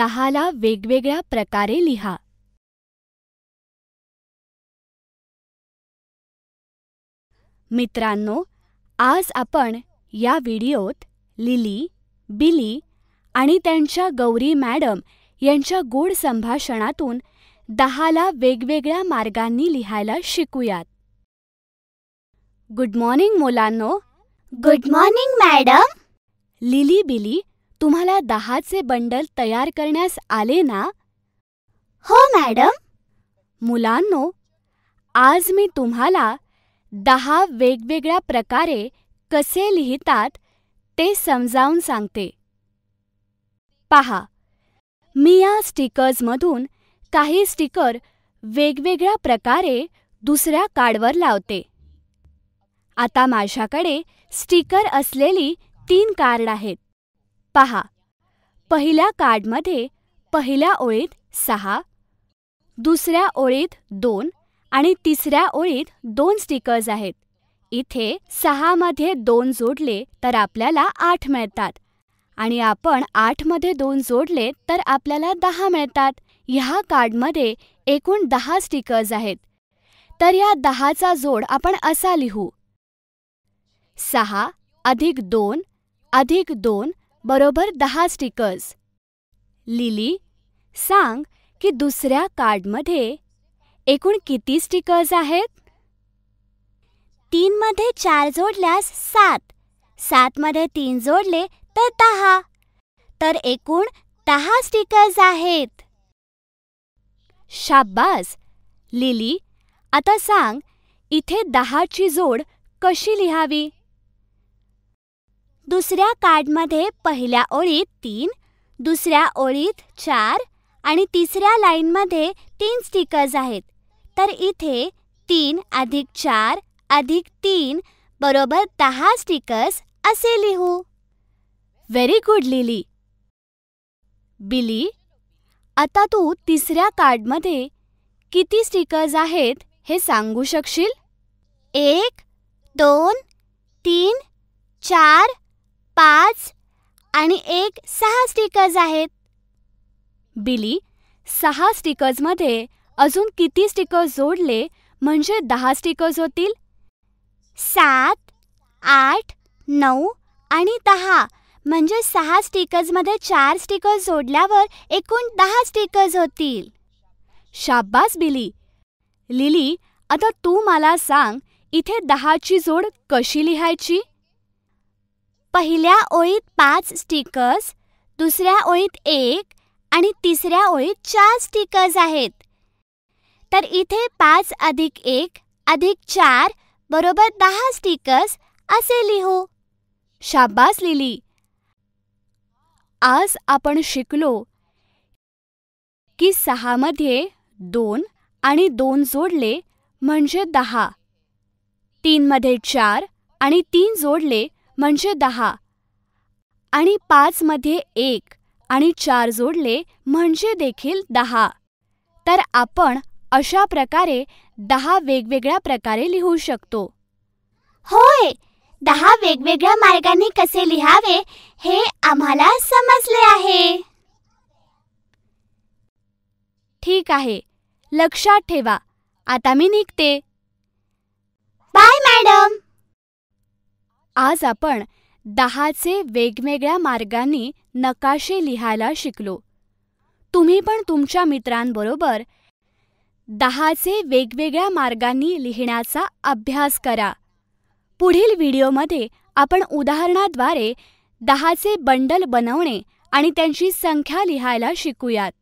दहाला वेगवेगळ्या प्रकारे लिहा मित्रांनो आज आपण या व्हिडिओत लिली बिली आणि त्यांच्या गौरी मॅडम यांच्या गोड संभाषणातून दहाला वेगवेगळ्या मार्गांनी लिहायला शिकूयात गुड मॉर्निंग मुलांनो good morning madam Lily Billy तुम्हाला दहाचे बंडल तयार करण्यास आले ना हो मॅडम मुलांनो आज मी तुम्हाला दहा वेगवेगळ्या प्रकारे कसे लिहितात ते समजावून सांगते पहा मी या स्टिकर्समधून काही स्टिकर वेगवेगळ्या प्रकारे दुसऱ्या कार्डवर लावते आता माझ्याकडे स्टिकर असलेली तीन कार्ड आहेत पहा पहिल्या कार्डमध्ये पहिल्या ओळीत सहा दुसऱ्या ओळीत दोन आणि तिसऱ्या ओळीत दोन स्टिकर्स आहेत इथे सहामध्ये दोन जोडले तर आपल्याला आठ मिळतात आणि आपण आठमध्ये दोन जोडले तर आपल्याला दहा मिळतात ह्या कार्डमध्ये एकूण दहा स्टिकर्स आहेत तर या दहाचा जोड आपण असा लिहू सहा अधिक दोन अधिक दोन बरोबर दहा स्टिकर्स लिली सांग की दुसऱ्या कार्डमध्ये एकूण किती स्टिकर्स आहेत तीनमध्ये चार जोडल्यास सात सातमध्ये तीन जोडले तर दहा तर एकूण दहा स्टिकर्स आहेत शाब्बास लिली आता सांग इथे दहाची जोड कशी लिहावी दुसऱ्या कार्डमध्ये पहिल्या ओळीत तीन दुसऱ्या ओळीत चार आणि तिसऱ्या लाईनमध्ये तीन स्टिकर्स आहेत तर इथे तीन अधिक चार अधिक तीन बरोबर दहा स्टिकर्स असे लिहू व्हेरी गुड लिली बिली आता तू तिसऱ्या कार्डमध्ये किती स्टिकर्स आहेत हे सांगू शकशील एक दोन तीन चार पाच आणि एक सहा स्टिकर्स आहेत बिली सहा स्टिकर्समध्ये अजून किती स्टिकर्स जोडले म्हणजे दहा स्टिकर्स होतील सात आठ नऊ आणि दहा म्हणजे सहा स्टिकर्समध्ये चार स्टिकर्स जोडल्यावर एकूण दहा स्टिकर्स होतील शाब्बास बिली लिली आता तू मला सांग इथे दहाची जोड कशी लिहायची पहिल्या ओळीत पाच स्टिकर्स दुसऱ्या ओळीत एक आणि तिसऱ्या ओळीत चार स्टिकर्स आहेत तर इथे पाच अधिक एक अधिक चार बरोबर दहा स्टिकर्स असे लिहू शाबास लिली आज आपण शिकलो की मध्ये दोन आणि दोन जोडले म्हणजे दहा तीनमध्ये चार आणि तीन जोडले म्हणजे दहा आणि मध्ये एक आणि चार जोडले म्हणजे देखील दहा तर आपण अशा प्रकारे दहा वेगवेगळ्या प्रकारे लिहू शकतो होय दहा वेगवेगळ्या मार्गाने कसे लिहावे हे आम्हाला समजले आहे ठीक आहे लक्षात ठेवा आता मी निघते बाय मॅडम आज आपण दहाचे वेगवेगळ्या मार्गांनी नकाशे लिहायला शिकलो तुम्ही पण तुमच्या मित्रांबरोबर दहाचे वेगवेगळ्या मार्गांनी लिहिण्याचा अभ्यास करा पुढील व्हिडिओमध्ये आपण उदाहरणाद्वारे दहाचे बंडल बनवणे आणि त्यांची संख्या लिहायला शिकूयात